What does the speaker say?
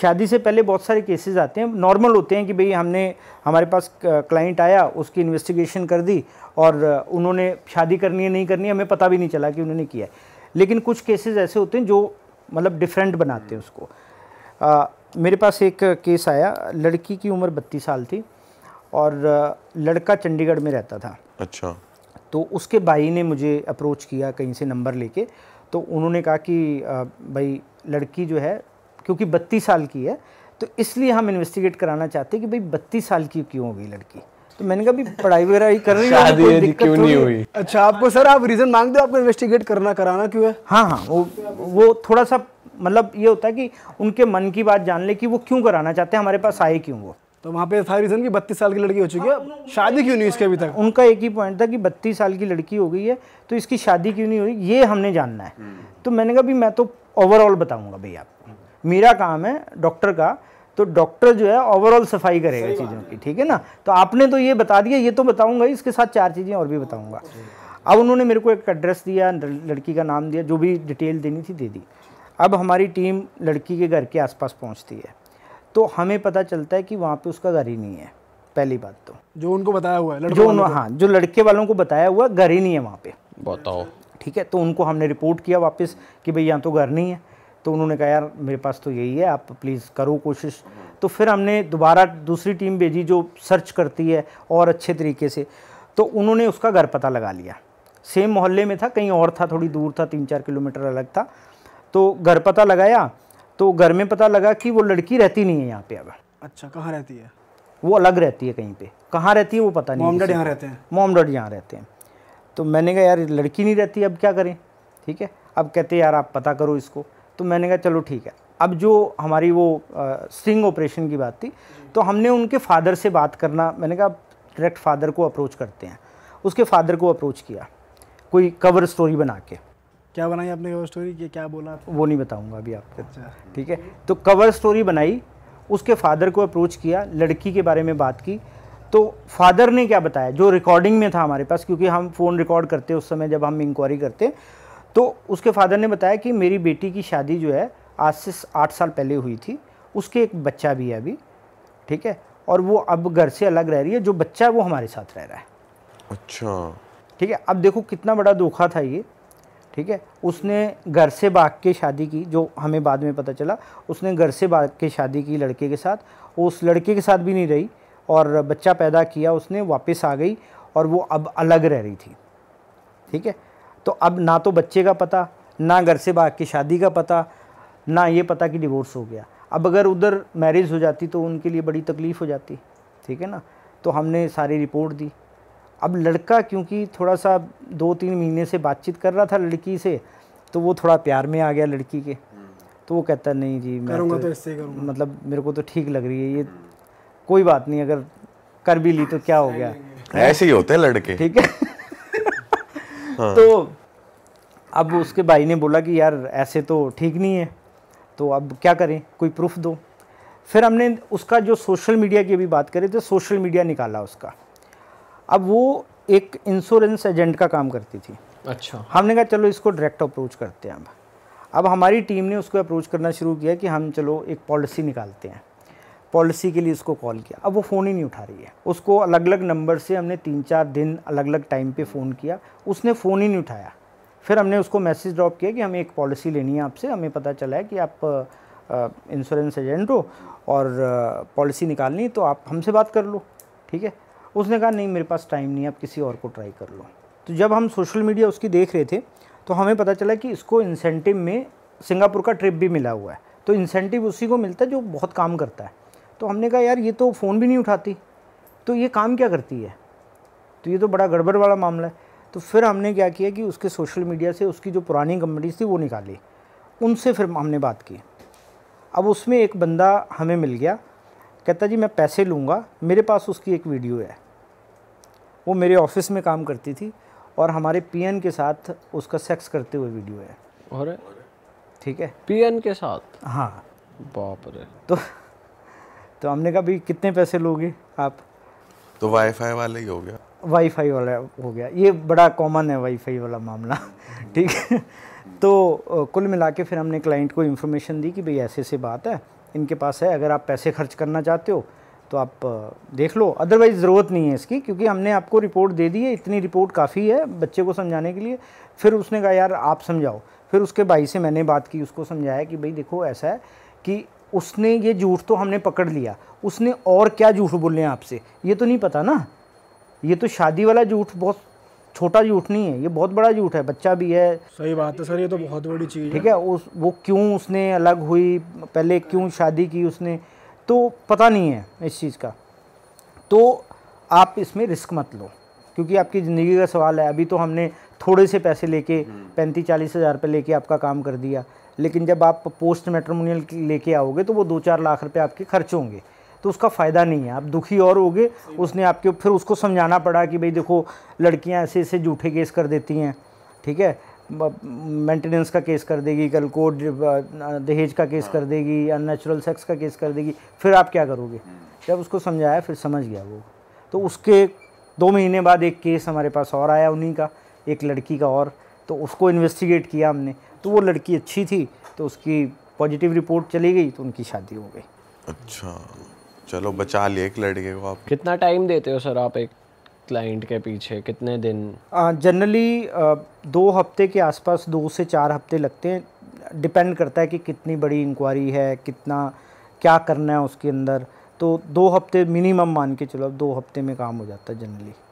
शादी से पहले बहुत सारे केसेस आते हैं नॉर्मल होते हैं कि भाई हमने हमारे पास क्लाइंट आया उसकी इन्वेस्टिगेशन कर दी और उन्होंने शादी करनी है नहीं करनी है हमें पता भी नहीं चला कि उन्होंने किया है लेकिन कुछ केसेस ऐसे होते हैं जो मतलब डिफरेंट बनाते हैं उसको आ, मेरे पास एक केस आया लड़की की उम्र बत्तीस साल थी और लड़का चंडीगढ़ में रहता था अच्छा तो उसके भाई ने मुझे अप्रोच किया कहीं से नंबर लेके तो उन्होंने कहा कि भाई लड़की जो है क्योंकि बत्तीस साल की है तो इसलिए हम इन्वेस्टिगेट कराना चाहते हैं कि भाई बत्तीस साल की क्यों हो गई लड़की तो मैंने कहा भी पढ़ाई वगैरह ही कर रही है मतलब क्यों नहीं हुई अच्छा आपको सर आप रीज़न मांग दो आपको इन्वेस्टिगेट करना कराना क्यों है हाँ हाँ वो वो थोड़ा सा मतलब ये होता है कि उनके मन की बात जान ले कि वो क्यों कराना चाहते हैं हमारे पास आए क्यों वो तो वहाँ पे था रीज़न की बत्तीस साल की लड़की हो चुकी है शादी क्यों नहीं इसके अभी तक उनका एक ही पॉइंट था कि बत्तीस साल की लड़की हो गई है तो इसकी शादी क्यों नहीं हुई ये हमने जानना है हम्म। तो मैंने कहा मैं तो ओवरऑल बताऊँगा भाई आपको मेरा काम है डॉक्टर का तो डॉक्टर जो है ओवरऑल सफाई करेगा चीज़ों की ठीक है ना तो आपने तो ये बता दिया ये तो बताऊंगा इसके साथ चार चीज़ें और भी बताऊंगा अब उन्होंने मेरे को एक एड्रेस दिया लड़की का नाम दिया जो भी डिटेल देनी थी दे दी अब हमारी टीम लड़की के घर के आसपास पहुंचती है तो हमें पता चलता है कि वहाँ पे उसका घर ही नहीं है पहली बात तो जो उनको बताया हुआ है जो हाँ जो लड़के वालों को बताया हुआ घर ही नहीं है वहाँ पे बताओ ठीक है तो उनको हमने रिपोर्ट किया वापस कि भाई यहाँ तो घर नहीं है तो उन्होंने कहा यार मेरे पास तो यही है आप प्लीज़ करो कोशिश तो फिर हमने दोबारा दूसरी टीम भेजी जो सर्च करती है और अच्छे तरीके से तो उन्होंने उसका घर पता लगा लिया सेम मोहल्ले में था कहीं और था थोड़ी दूर था तीन चार किलोमीटर अलग था तो घर पता लगाया तो घर में पता लगा कि वो लड़की रहती नहीं है यहाँ पे अब अच्छा कहाँ रहती है वो अलग रहती है कहीं पे कहाँ रहती है वो पता नहीं मोमडड यहाँ रहते हैं मोमडड यहाँ रहते हैं तो मैंने कहा यार लड़की नहीं रहती अब क्या करें ठीक है अब कहते यार आप पता करो इसको तो मैंने कहा चलो ठीक है अब जो हमारी वो स्ट्रिंग ऑपरेशन की बात थी तो हमने उनके फादर से बात करना मैंने कहा डायरेक्ट फादर को अप्रोच करते हैं उसके फादर को अप्रोच किया कोई कवर स्टोरी बना के क्या बनाई आपने कवर स्टोरी की क्या बोला था? वो नहीं बताऊंगा अभी आपको अच्छा ठीक है तो कवर स्टोरी बनाई उसके फादर को अप्रोच किया लड़की के बारे में बात की तो फादर ने क्या बताया जो रिकॉर्डिंग में था हमारे पास क्योंकि हम फ़ोन रिकॉर्ड करते उस समय जब हम इंक्वायरी करते तो उसके फादर ने बताया कि मेरी बेटी की शादी जो है आज से आठ साल पहले हुई थी उसके एक बच्चा भी है अभी ठीक है और वो अब घर से अलग रह रही है जो बच्चा है वो हमारे साथ रह रहा है अच्छा ठीक है अब देखो कितना बड़ा धोखा था ये ठीक है उसने घर से भाग के शादी की जो हमें बाद में पता चला उसने घर से भाग के शादी की लड़के के साथ उस लड़के के साथ भी नहीं रही और बच्चा पैदा किया उसने वापस आ गई और वो अब अलग रह रही थी ठीक है तो अब ना तो बच्चे का पता ना घर से बाहर की शादी का पता ना ये पता कि डिवोर्स हो गया अब अगर उधर मैरिज हो जाती तो उनके लिए बड़ी तकलीफ़ हो जाती ठीक है ना तो हमने सारी रिपोर्ट दी अब लड़का क्योंकि थोड़ा सा दो तीन महीने से बातचीत कर रहा था लड़की से तो वो थोड़ा प्यार में आ गया लड़की के तो वो कहता नहीं जी मैं तो, तो मतलब मेरे को तो ठीक लग रही है ये कोई बात नहीं अगर कर भी ली तो क्या हो गया ऐसे ही होते हैं लड़के ठीक है हाँ। तो अब उसके भाई ने बोला कि यार ऐसे तो ठीक नहीं है तो अब क्या करें कोई प्रूफ दो फिर हमने उसका जो सोशल मीडिया की अभी बात करें तो सोशल मीडिया निकाला उसका अब वो एक इंश्योरेंस एजेंट का काम करती थी अच्छा हमने कहा चलो इसको डायरेक्ट अप्रोच करते हैं अब अब हमारी टीम ने उसको अप्रोच करना शुरू किया कि हम चलो एक पॉलिसी निकालते हैं पॉलिसी के लिए इसको कॉल किया अब वो फ़ोन ही नहीं उठा रही है उसको अलग अलग नंबर से हमने तीन चार दिन अलग अलग टाइम पे फ़ोन किया उसने फ़ोन ही नहीं उठाया फिर हमने उसको मैसेज ड्रॉप किया कि हमें एक पॉलिसी लेनी है आपसे हमें पता चला है कि आप इंश्योरेंस एजेंट हो और पॉलिसी निकालनी तो आप हमसे बात कर लो ठीक है उसने कहा नहीं मेरे पास टाइम नहीं है आप किसी और को ट्राई कर लो तो जब हम सोशल मीडिया उसकी देख रहे थे तो हमें पता चला कि इसको इंसेंटिव में सिंगापुर का ट्रिप भी मिला हुआ है तो इंसेंटिव उसी को मिलता है जो बहुत काम करता है तो हमने कहा यार ये तो फ़ोन भी नहीं उठाती तो ये काम क्या करती है तो ये तो बड़ा गड़बड़ वाला मामला है तो फिर हमने क्या किया कि उसके सोशल मीडिया से उसकी जो पुरानी कंपनीज थी वो निकाली उनसे फिर हमने बात की अब उसमें एक बंदा हमें मिल गया कहता जी मैं पैसे लूँगा मेरे पास उसकी एक वीडियो है वो मेरे ऑफिस में काम करती थी और हमारे पीएन के साथ उसका सेक्स करते हुए वीडियो है और ठीक है पीएन के साथ हाँ बाप रे तो तो हमने कहा भाई कितने पैसे लोगे आप तो वाईफाई वाले ही हो गया वाईफाई वाला हो गया ये बड़ा कॉमन है वाईफाई वाला मामला ठीक है तो कुल मिला के फिर हमने क्लाइंट को इन्फॉर्मेशन दी कि भाई ऐसे ऐसे बात है इनके पास है अगर आप पैसे खर्च करना चाहते हो तो आप देख लो अदरवाइज़ ज़रूरत नहीं है इसकी क्योंकि हमने आपको रिपोर्ट दे दी है इतनी रिपोर्ट काफ़ी है बच्चे को समझाने के लिए फिर उसने कहा यार आप समझाओ फिर उसके भाई से मैंने बात की उसको समझाया कि भाई देखो ऐसा है कि उसने ये झूठ तो हमने पकड़ लिया उसने और क्या झूठ बोले आपसे ये तो नहीं पता ना ये तो शादी वाला झूठ बहुत छोटा झूठ नहीं है ये बहुत बड़ा झूठ है बच्चा भी है सही बात है सर ये तो बहुत बड़ी चीज़ ठीक है उस वो क्यों उसने अलग हुई पहले क्यों शादी की उसने तो पता नहीं है इस चीज़ का तो आप इसमें रिस्क मत लो क्योंकि आपकी ज़िंदगी का सवाल है अभी तो हमने थोड़े से पैसे लेके हम्म। पैंतीस चालीस हज़ार रुपये लेके आपका काम कर दिया लेकिन जब आप पोस्ट मेट्रोमोनियल लेके आओगे तो वो दो चार लाख रुपये आपके खर्च होंगे तो उसका फ़ायदा नहीं है आप दुखी और होगे उसने आपके फिर उसको समझाना पड़ा कि भाई देखो लड़कियां ऐसे ऐसे झूठे केस कर देती हैं ठीक है मेंटेनेंस का केस कर देगी कल को दहेज का केस कर देगी अननेचुरल सेक्स का केस कर देगी फिर आप क्या करोगे जब उसको समझाया फिर समझ गया वो तो उसके दो महीने बाद एक केस हमारे पास और आया उन्हीं का एक लड़की का और तो उसको इन्वेस्टिगेट किया हमने तो वो लड़की अच्छी थी तो उसकी पॉजिटिव रिपोर्ट चली गई तो उनकी शादी हो गई अच्छा चलो बचा लिए एक लड़के को आप कितना टाइम देते हो सर आप एक क्लाइंट के पीछे कितने दिन जनरली दो हफ्ते के आसपास दो से चार हफ्ते लगते हैं डिपेंड करता है कि कितनी बड़ी इंक्वायरी है कितना क्या करना है उसके अंदर तो दो हफ्ते मिनिमम मान के चलो अब दो हफ्ते में काम हो जाता है जनरली